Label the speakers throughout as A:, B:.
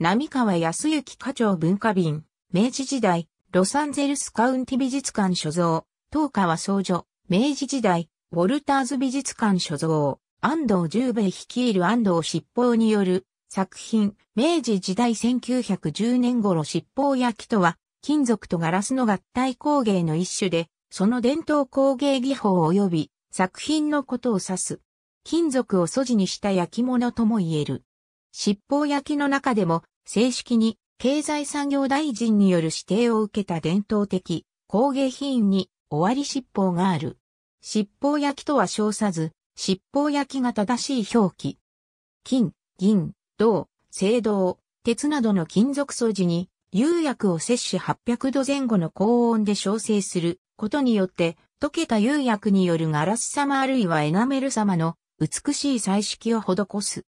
A: 浪川康之課長文化便、明治時代、ロサンゼルスカウンティ美術館所蔵、東川総女、明治時代、ウォルターズ美術館所蔵、安藤十兵衛率いる安藤七宝による作品、明治時代1910年頃七宝焼きとは、金属とガラスの合体工芸の一種で、その伝統工芸技法及び作品のことを指す。金属を素地にした焼き物とも言える。七宝焼きの中でも正式に経済産業大臣による指定を受けた伝統的工芸品に終わり七宝がある。七宝焼きとは称さず、七宝焼きが正しい表記。金、銀、銅、青銅、鉄などの金属素地に、釉薬を摂取800度前後の高温で焼成することによって、溶けた釉薬によるガラス様あるいはエナメル様の美しい彩色を施す。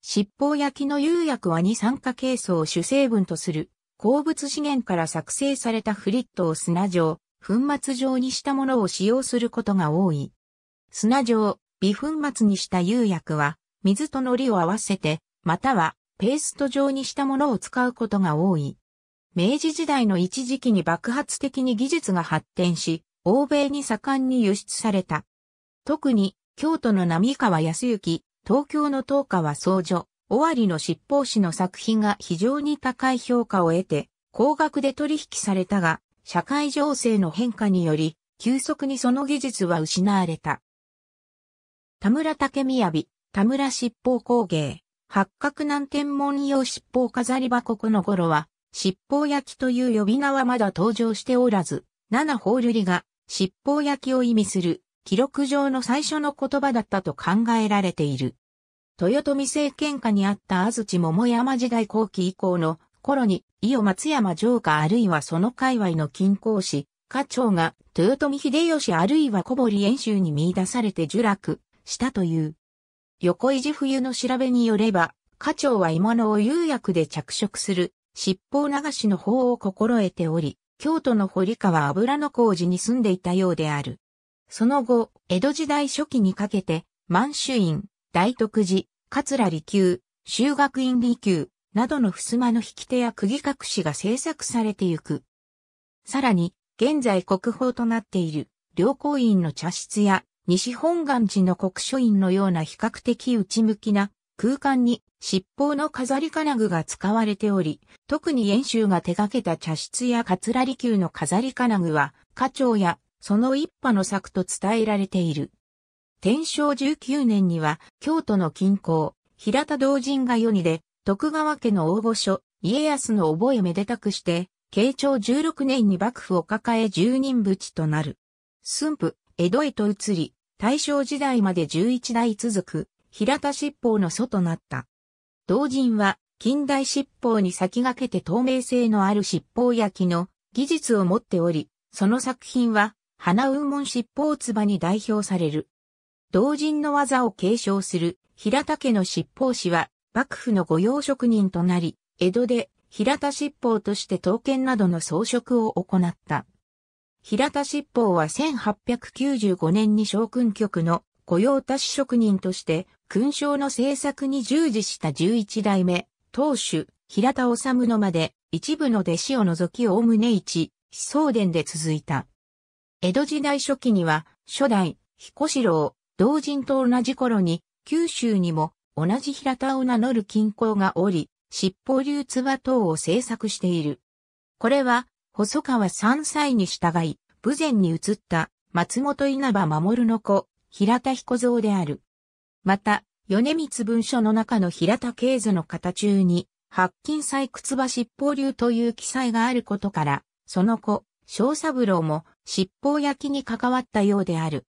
A: 七宝焼きの釉薬は二酸化ケイ素を主成分とする、鉱物資源から作成されたフリットを砂状、粉末状にしたものを使用することが多い。砂状、微粉末にした釉薬は、水と海苔を合わせて、またはペースト状にしたものを使うことが多い。明治時代の一時期に爆発的に技術が発展し、欧米に盛んに輸出された。特に、京都の並川康之、東京の東下は僧女、尾張の執法師の作品が非常に高い評価を得て、高額で取引されたが、社会情勢の変化により、急速にその技術は失われた。田村竹雅、田村執法工芸、八角南天文用執法飾り箱この頃は、執法焼きという呼び名はまだ登場しておらず、七ホールが執法焼きを意味する記録上の最初の言葉だったと考えられている。豊臣政権下にあった安土桃山時代後期以降の頃に、伊予松山城下あるいはその界隈の近郊市、家長が豊臣秀吉あるいは小堀遠州に見出されて受落したという。横井寺冬の調べによれば、家長は鋳のを釉薬で着色する、七尾流しの法を心得ており、京都の堀川油の工事に住んでいたようである。その後、江戸時代初期にかけて、満州院、大徳寺、桂離宮、修学院離宮、などの襖の引き手や釘隠しが制作されてゆく。さらに、現在国宝となっている、両光院の茶室や、西本願寺の国書院のような比較的内向きな空間に七宝の飾り金具が使われており、特に演習が手掛けた茶室や桂離宮の飾り金具は、花鳥やその一派の作と伝えられている。天正19年には、京都の近郊、平田道人が世にで、徳川家の大御所、家康の覚えめでたくして、慶長16年に幕府を抱え十人ぶちとなる。駿府、江戸へと移り、大正時代まで11代続く、平田執法の祖となった。同人は、近代執法に先駆けて透明性のある執法焼きの技術を持っており、その作品は花雲門七宝ばに代表される。同人の技を継承する平田家の七宝師は幕府の御用職人となり、江戸で平田七宝として刀剣などの装飾を行った。平田七宝は1895年に将軍局の御用達職人として勲章の制作に従事した11代目、当主、平田治のまで一部の弟子を除きおおむね一、思想伝で続いた。江戸時代初期には、初代、彦四郎、同人と同じ頃に、九州にも、同じ平田を名乗る金庫がおり、七宝流和等を制作している。これは、細川三歳に従い、武前に移った松本稲葉守の子、平田彦蔵である。また、米光文書の中の平田経図の形中に、白金採掘場七宝流という記載があることから、その子、小三郎も七宝焼きに関わったようである。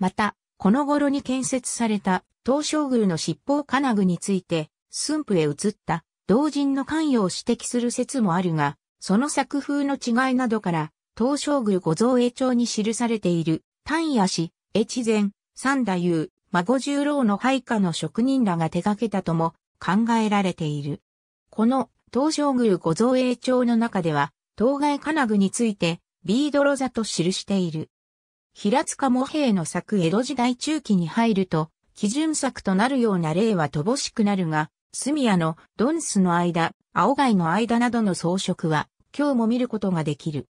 A: また、この頃に建設された東照宮の七宝金具について、駿府へ移った同人の関与を指摘する説もあるが、その作風の違いなどから、東照宮五造営帳に記されている、丹野氏、越前、三太夫、孫十郎の配下の職人らが手掛けたとも考えられている。この東照宮五造営帳の中では、当該金具について、ビードロザと記している。平塚茂平の作江戸時代中期に入ると、基準作となるような例は乏しくなるが、住屋のドンスの間、青貝の間などの装飾は、今日も見ることができる。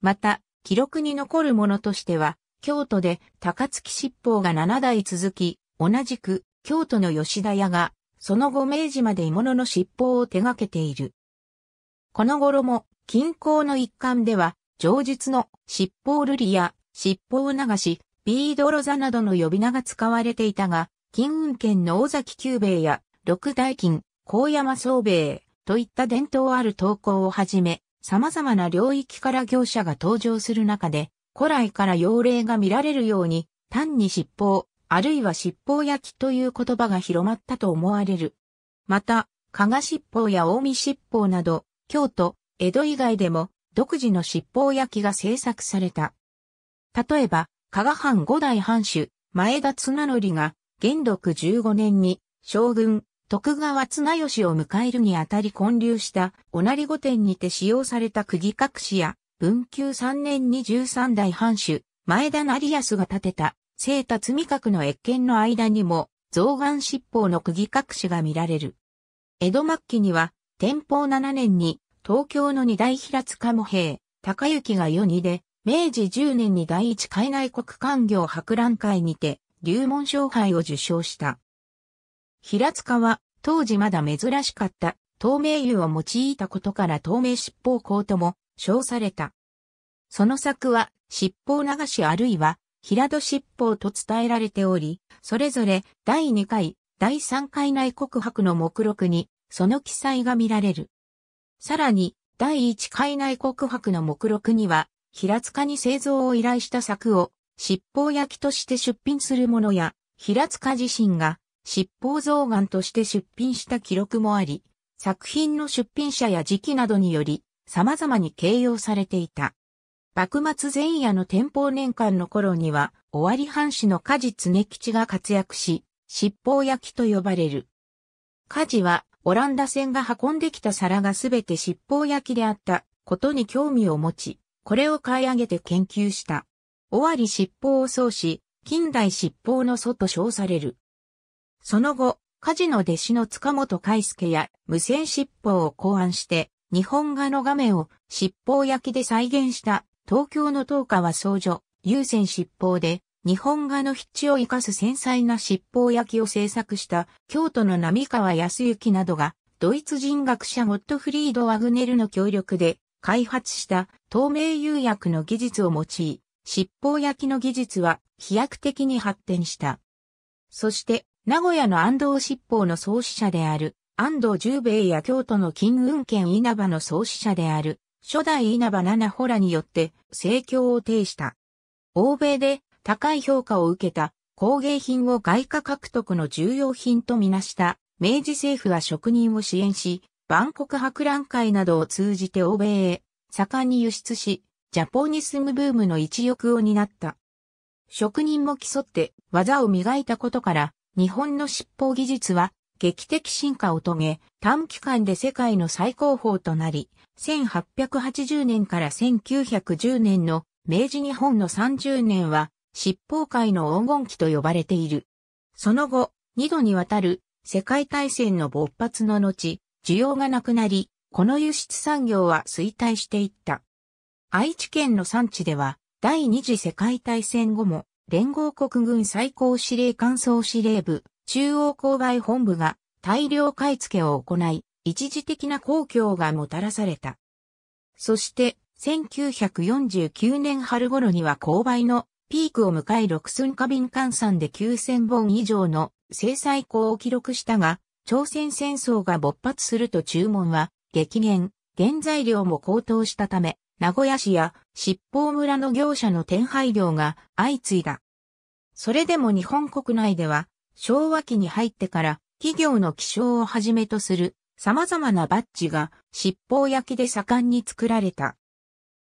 A: また、記録に残るものとしては、京都で高槻七宝が7代続き、同じく京都の吉田屋が、その後明治まで鋳物の七宝を手掛けている。この頃も、近郊の一環では、上述の七宝瑠璃や七宝流し、ビードロザなどの呼び名が使われていたが、金運圏の大崎久兵衛や六大金、高山宗兵衛といった伝統ある投稿をはじめ、様々な領域から業者が登場する中で、古来から妖霊が見られるように、単に七宝、あるいは七宝焼きという言葉が広まったと思われる。また、加賀七宝や近江七宝など、京都、江戸以外でも、独自の七宝焼きが制作された。例えば、加賀藩五代藩主、前田綱則が、元禄15年に、将軍、徳川綱吉を迎えるにあたり建立した、おなり御殿にて使用された釘隠しや、文久3年に13代藩主、前田成康が建てた、聖辰巳閣の越見の間にも、造眼七宝の釘隠しが見られる。江戸末期には、天保7年に、東京の二大平塚模平、高行が世にで、明治10年に第一海内国官業博覧会にて、流門賞敗を受賞した。平塚は、当時まだ珍しかった、透明油を用いたことから透明尻尾香とも、称された。その作は、尻尾流しあるいは、平戸尻尾と伝えられており、それぞれ第二回、第三回内告白の目録に、その記載が見られる。さらに、第一海内告白の目録には、平塚に製造を依頼した作を、七宝焼きとして出品するものや、平塚自身が、七宝造眼として出品した記録もあり、作品の出品者や時期などにより、様々に形容されていた。幕末前夜の天保年間の頃には、尾張藩士の梶常吉が活躍し、七宝焼きと呼ばれる。梶は、オランダ船が運んできた皿がすべて七宝焼きであったことに興味を持ち、これを買い上げて研究した。尾張七宝を創し、近代七宝の祖と称される。その後、家事の弟子の塚本海介や無線七宝を考案して、日本画の画面を七宝焼きで再現した東京の東川総女、優先七宝で、日本画の筆致を生かす繊細な七宝焼きを制作した京都の並川康之などが、ドイツ人学者ゴットフリード・ワグネルの協力で開発した透明釉薬の技術を用い、七宝焼きの技術は飛躍的に発展した。そして、名古屋の安藤七宝の創始者である安藤十兵衛や京都の金運県稲葉の創始者である初代稲葉七穂らによって盛況を呈した。欧米で高い評価を受けた工芸品を外貨獲得の重要品とみなした明治政府は職人を支援し、万国博覧会などを通じて欧米へ盛んに輸出し、ジャポニスムブームの一翼を担った。職人も競って技を磨いたことから、日本の執法技術は劇的進化を遂げ、短期間で世界の最高峰となり、1880年から1910年の明治日本の30年は執法界の黄金期と呼ばれている。その後、二度にわたる世界大戦の勃発の後、需要がなくなり、この輸出産業は衰退していった。愛知県の産地では、第二次世界大戦後も、連合国軍最高司令官総司令部、中央郊外本部が大量買い付けを行い、一時的な公共がもたらされた。そして、1949年春頃には勾配のピークを迎え六寸花瓶換算で9000本以上の制裁高を記録したが、朝鮮戦争が勃発すると注文は激減、原材料も高騰したため、名古屋市や七宝村の業者の転廃量が相次いだ。それでも日本国内では、昭和期に入ってから企業の気象をはじめとする様々なバッジが七宝焼きで盛んに作られた。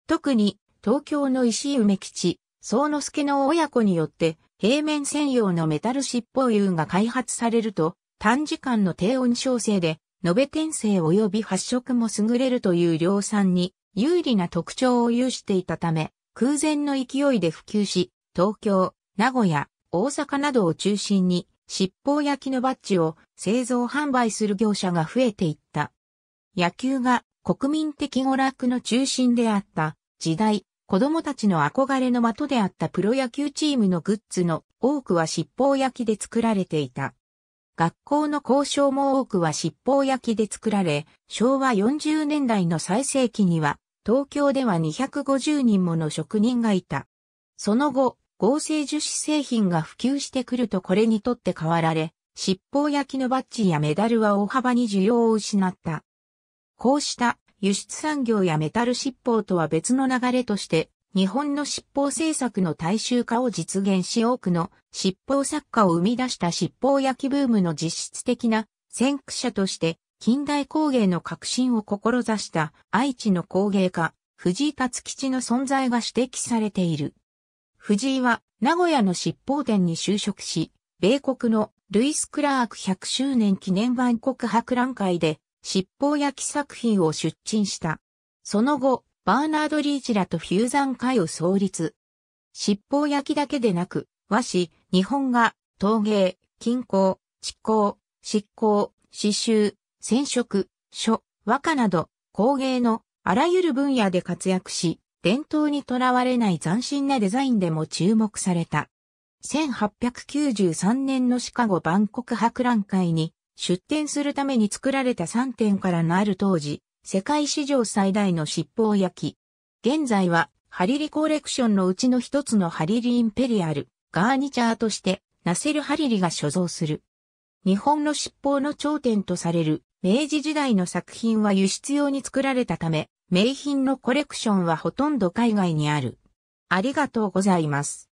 A: 特に東京の石梅吉、宗之助の親子によって、平面専用のメタルっぽ。油が開発されると、短時間の低温調整で、延べ転生及び発色も優れるという量産に有利な特徴を有していたため、空前の勢いで普及し、東京、名古屋、大阪などを中心に、っぽ焼きのバッジを製造販売する業者が増えていった。野球が国民的娯楽の中心であった時代、子供たちの憧れの的であったプロ野球チームのグッズの多くは七宝焼きで作られていた。学校の交渉も多くは七宝焼きで作られ、昭和40年代の最盛期には、東京では250人もの職人がいた。その後、合成樹脂製品が普及してくるとこれにとって変わられ、七宝焼きのバッジやメダルは大幅に需要を失った。こうした輸出産業やメタル執法とは別の流れとして、日本の執法政策の大衆化を実現し多くの執法作家を生み出した執法焼きブームの実質的な先駆者として、近代工芸の革新を志した愛知の工芸家、藤井達吉の存在が指摘されている。藤井は名古屋の執法店に就職し、米国のルイス・クラーク100周年記念万国博覧会で七宝焼き作品を出陳した。その後、バーナード・リーチらとフューザン会を創立。七宝焼きだけでなく、和紙、日本画、陶芸、金工、地工、執行、刺繍、染色、書、和歌など、工芸のあらゆる分野で活躍し、伝統にとらわれない斬新なデザインでも注目された。1893年のシカゴ万国博覧会に出展するために作られた3点からなる当時、世界史上最大の尻尾焼き。現在は、ハリリコレクションのうちの一つのハリリインペリアル、ガーニチャーとして、ナセル・ハリリが所蔵する。日本の尻尾の頂点とされる、明治時代の作品は輸出用に作られたため、名品のコレクションはほとんど海外にある。ありがとうございます。